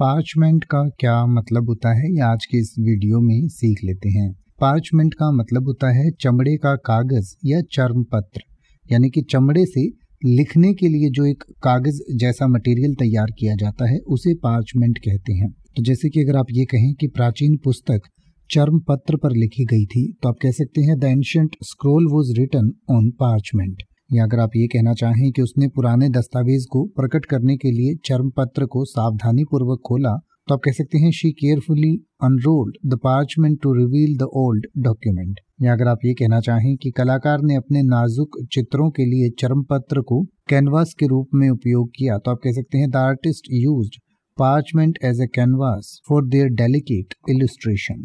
parchment का क्या मतलब होता है ये आज के इस वीडियो में सीख लेते हैं पार्चमेंट का मतलब होता है चमड़े का कागज या चर्म पत्र यानी कि चमड़े से लिखने के लिए जो एक कागज जैसा मटेरियल तैयार किया जाता है उसे पार्चमेंट कहते हैं तो जैसे कि अगर आप ये कहें कि प्राचीन पुस्तक चर्म पत्र पर लिखी गई थी तो आप कह सकते हैं the ancient scroll was written on parchment या अगर आप ये कहना चाहें कि उसने पुराने दस्तावेज को प्रकट करने के लिए चर्म पत्र को सावधानी पूर्वक खोला तो आप कह सकते हैं she carefully unrolled the parchment to reveal the old document या अगर आप ये कहना चाहें कि कलाकार ने अपने नाजुक चित्रों के लिए चर्म पत्र को कैनवास के रूप में उपयोग किया तो आप कह सकते हैं the artist use parchment as a canvas for their delicate illustration